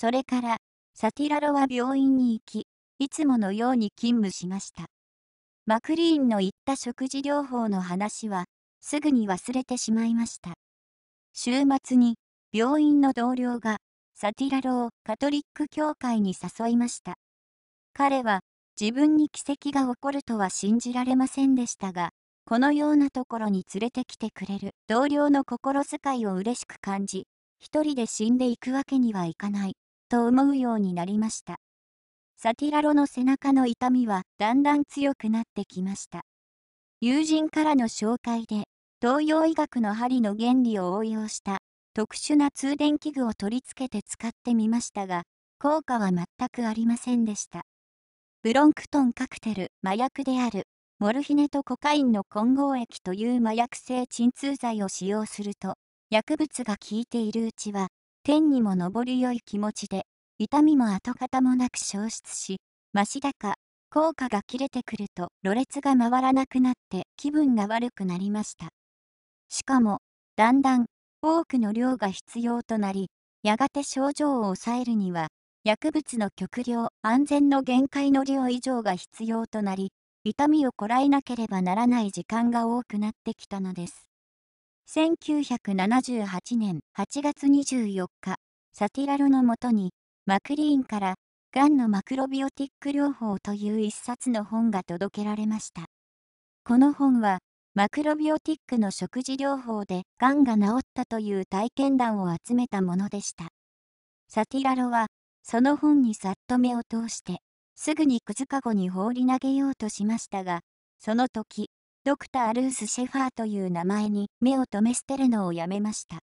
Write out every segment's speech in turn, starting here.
それから、サティラロは病院に行き、いつものように勤務しました。マクリーンの言った食事療法の話は、すぐに忘れてしまいました。週末に、病院の同僚が、サティラロをカトリック教会に誘いました。彼は、自分に奇跡が起こるとは信じられませんでしたが、このようなところに連れてきてくれる同僚の心遣いを嬉しく感じ、一人で死んでいくわけにはいかない。と思うようになりました。サティラロの背中の痛みはだんだん強くなってきました。友人からの紹介で、東洋医学の針の原理を応用した特殊な通電器具を取り付けて使ってみましたが、効果は全くありませんでした。ブロンクトンカクテル、麻薬である、モルヒネとコカインの混合液という麻薬性鎮痛剤を使用すると、薬物が効いているうちは、天にも昇りよい気持ちで、痛みも跡形もなく消失し、増だか、効果が切れてくると、ろれが回らなくなって気分が悪くなりました。しかも、だんだん、多くの量が必要となり、やがて症状を抑えるには、薬物の極量、安全の限界の量以上が必要となり、痛みをこらえなければならない時間が多くなってきたのです。1978年8月24日、サティラルのもとに、マクリーンから、がんのマクロビオティック療法という一冊の本が届けられました。この本は、マクロビオティックの食事療法でがんが治ったという体験談を集めたものでした。サティラロは、その本にさっと目を通して、すぐにくずかごに放り投げようとしましたが、その時、ドクター・ルース・シェファーという名前に目を留め捨てるのをやめました。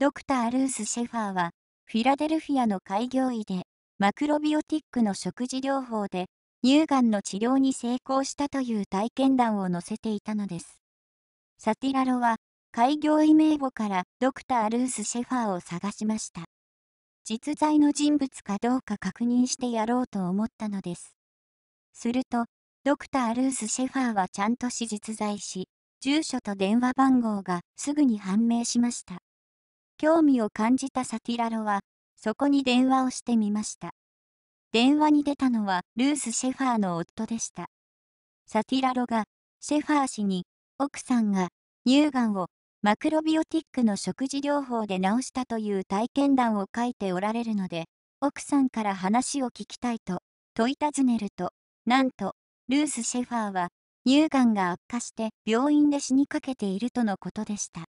ドクター・ルース・シェファーは、フィラデルフィアの開業医で、マクロビオティックの食事療法で、乳がんの治療に成功したという体験談を載せていたのです。サティラロは、開業医名簿からドクター・ルース・シェファーを探しました。実在の人物かどうか確認してやろうと思ったのです。すると、ドクター・ルース・シェファーはちゃんとし実在し、住所と電話番号がすぐに判明しました。興味を感じたサティラロは、そこに電話をしてみました。電話に出たのはルース・シェファーの夫でした。サティラロが、シェファー氏に、奥さんが乳がんをマクロビオティックの食事療法で治したという体験談を書いておられるので、奥さんから話を聞きたいと問い尋ねると、なんと、ルース・シェファーは乳がんが悪化して病院で死にかけているとのことでした。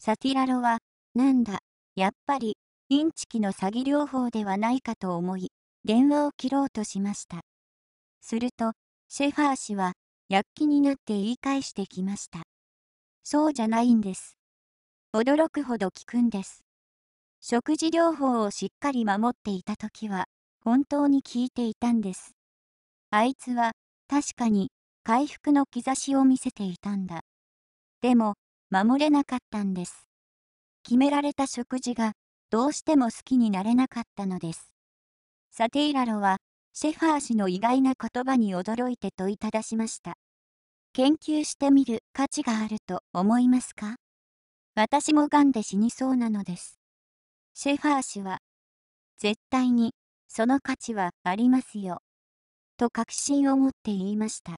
サティラロは、なんだ、やっぱり、インチキの詐欺療法ではないかと思い、電話を切ろうとしました。すると、シェファー氏は、躍起になって言い返してきました。そうじゃないんです。驚くほど効くんです。食事療法をしっかり守っていた時は、本当に効いていたんです。あいつは、確かに回復の兆しを見せていたんだ。でも、守れなかったんです。決められた食事がどうしても好きになれなかったのです。サテイラロは、シェファー氏の意外な言葉に驚いて問いただしました。研究してみる価値があると思いますか私も癌で死にそうなのです。シェファー氏は、絶対に、その価値はありますよ。と確信を持って言いました。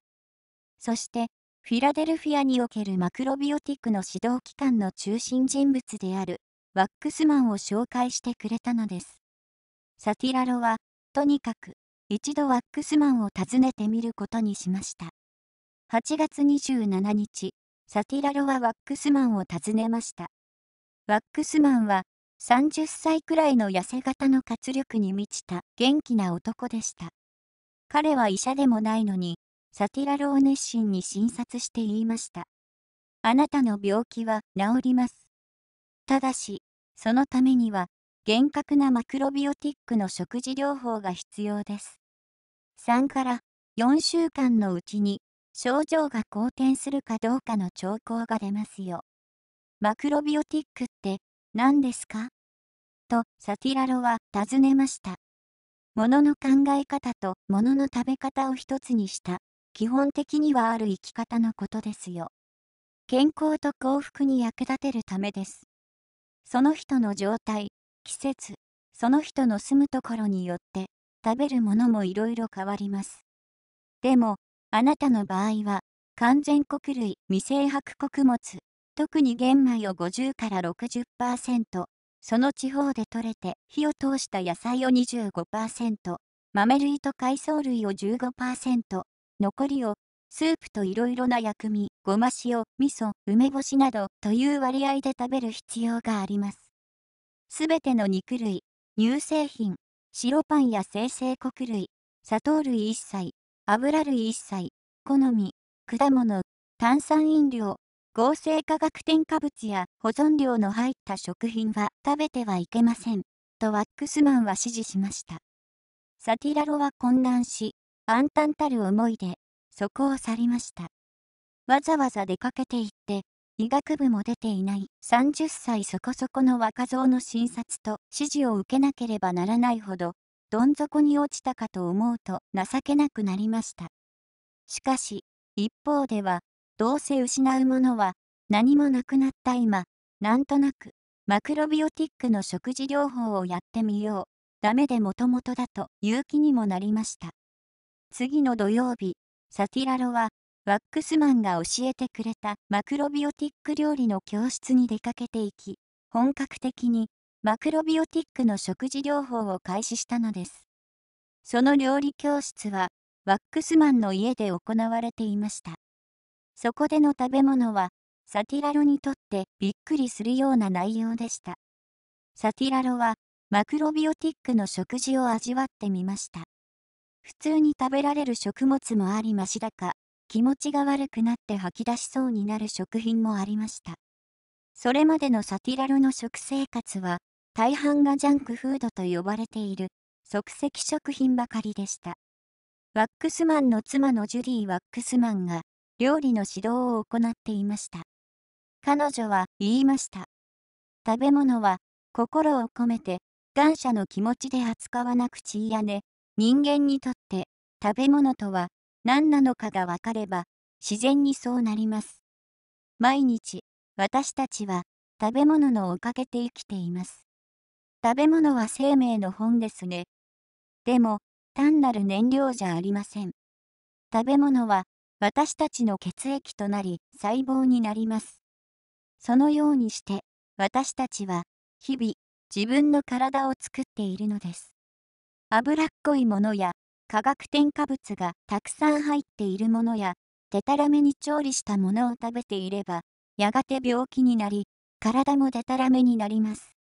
そして、フィラデルフィアにおけるマクロビオティックの指導機関の中心人物であるワックスマンを紹介してくれたのです。サティラロは、とにかく、一度ワックスマンを訪ねてみることにしました。8月27日、サティラロはワックスマンを訪ねました。ワックスマンは、30歳くらいの痩せ型の活力に満ちた元気な男でした。彼は医者でもないのに、サティラロを熱心に診察して言いました。あなたの病気は治ります。ただし、そのためには、厳格なマクロビオティックの食事療法が必要です。3から4週間のうちに症状が好転するかどうかの兆候が出ますよ。マクロビオティックって何ですかとサティラロは尋ねました。物の考え方と物の食べ方を一つにした、基本的にはある生き方のことですよ。健康と幸福に役立てるためです。その人の状態、季節、その人の住むところによって、食べるものもいろいろ変わります。でも、あなたの場合は、完全穀類、未成白穀物、特に玄米を50から60%、その地方で採れて火を通した野菜を25%、豆類と海藻類を15%、残りをスープといろいろな薬味、ごま塩、味噌、梅干しなどという割合で食べる必要があります。すべての肉類、乳製品、白パンや生成穀類、砂糖類一切、油類一切、好み、果物、炭酸飲料、合成化学添加物や保存料の入った食品は食べてはいけません、とワックスマンは指示しました。サティラロは混乱し、暗淡たる思いで、そこを去りました。わざわざ出かけて行って、医学部も出ていない30歳そこそこの若造の診察と指示を受けなければならないほど、どん底に落ちたかと思うと情けなくなりました。しかし、一方では、どうせ失うものは何もなくなった今、なんとなくマクロビオティックの食事療法をやってみよう。ダメでもともとだと勇気にもなりました。次の土曜日、サティラロはワックスマンが教えてくれたマクロビオティック料理の教室に出かけていき、本格的にマクロビオティックの食事療法を開始したのです。その料理教室はワックスマンの家で行われていました。そこでの食べ物は、サティラロにとってびっくりするような内容でした。サティラロは、マクロビオティックの食事を味わってみました。普通に食べられる食物もありましだか、気持ちが悪くなって吐き出しそうになる食品もありました。それまでのサティラロの食生活は、大半がジャンクフードと呼ばれている即席食品ばかりでした。ワックスマンの妻のジュディ・ワックスマンが料理の指導を行っていました。彼女は言いました。食べ物は心を込めて感謝の気持ちで扱わなくちいやね。人間にとって食べ物とは何なのかが分かれば自然にそうなります。毎日私たちは食べ物のおかげで生きています。食べ物は生命の本ですね。でも単なる燃料じゃありません。食べ物は私たちの血液となり細胞になります。そのようにして私たちは日々自分の体を作っているのです。脂っこいものや化学添加物がたくさん入っているものやでたらめに調理したものを食べていればやがて病気になり体もでたらめになります。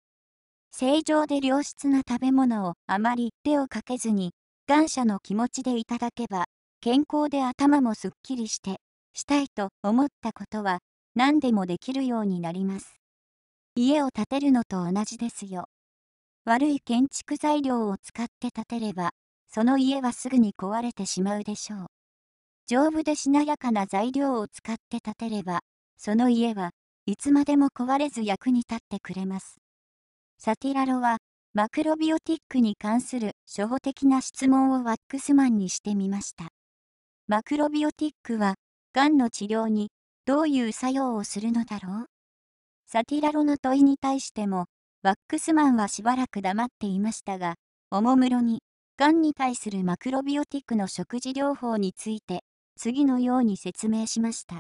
正常で良質な食べ物をあまり手をかけずに感謝の気持ちでいただけば健康で頭もすっきりしてしたいと思ったことは何でもできるようになります家を建てるのと同じですよ悪い建築材料を使って建てればその家はすぐに壊れてしまうでしょう丈夫でしなやかな材料を使って建てればその家はいつまでも壊れず役に立ってくれますサティラロはマクロビオティックに関する初歩的な質問をワックスマンにしてみましたマクロビオティックは、がんの治療にどういう作用をするのだろうサティラロの問いに対しても、ワックスマンはしばらく黙っていましたが、おもむろに、がんに対するマクロビオティックの食事療法について、次のように説明しました。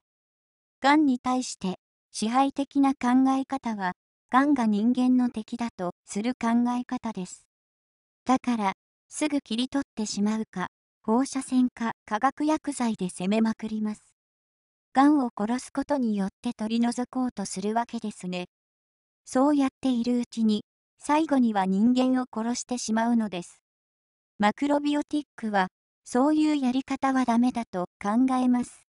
がんに対して、支配的な考え方は、がんが人間の敵だとする考え方です。だから、すぐ切り取ってしまうか、放射線科化学薬剤で攻めまくります。がんを殺すことによって取り除こうとするわけですね。そうやっているうちに、最後には人間を殺してしまうのです。マクロビオティックは、そういうやり方はダメだと考えます。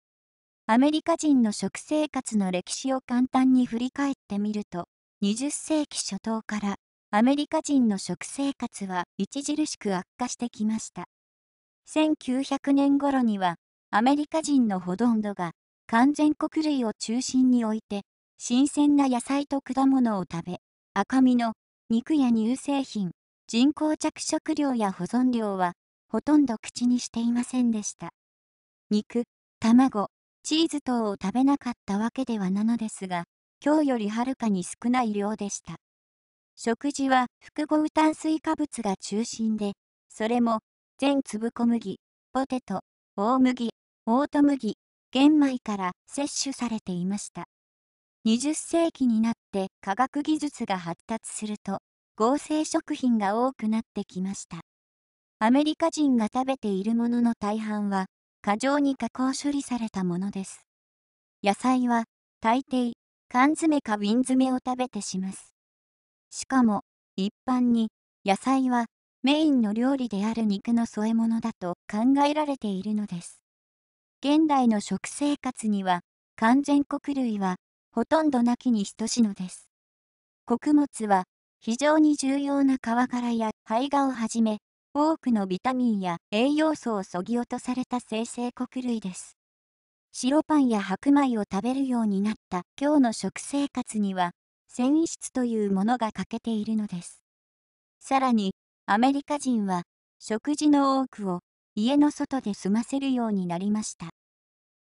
アメリカ人の食生活の歴史を簡単に振り返ってみると、20世紀初頭からアメリカ人の食生活は著しく悪化してきました。1900年頃にはアメリカ人のほとんどが完全穀類を中心に置いて新鮮な野菜と果物を食べ赤身の肉や乳製品人工着色料や保存料はほとんど口にしていませんでした肉卵チーズ等を食べなかったわけではなのですが今日よりはるかに少ない量でした食事は複合炭水化物が中心でそれも全粒小麦、ポテト、大麦、オート麦、玄米から摂取されていました。20世紀になって科学技術が発達すると、合成食品が多くなってきました。アメリカ人が食べているものの大半は、過剰に加工処理されたものです。野菜は、大抵、缶詰か瓶詰を食べてします。しかも、一般に、野菜は、メインの料理である肉の添え物だと考えられているのです。現代の食生活には完全穀類はほとんどなきに等しのです。穀物は非常に重要な皮殻や胚芽をはじめ多くのビタミンや栄養素をそぎ落とされた生成穀類です。白パンや白米を食べるようになった今日の食生活には繊維質というものが欠けているのです。さらにアメリカ人は食事の多くを家の外で済ませるようになりました。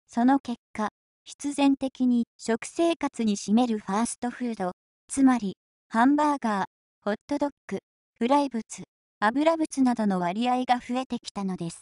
その結果、必然的に食生活に占めるファーストフード、つまりハンバーガー、ホットドッグ、フライ物、油物などの割合が増えてきたのです。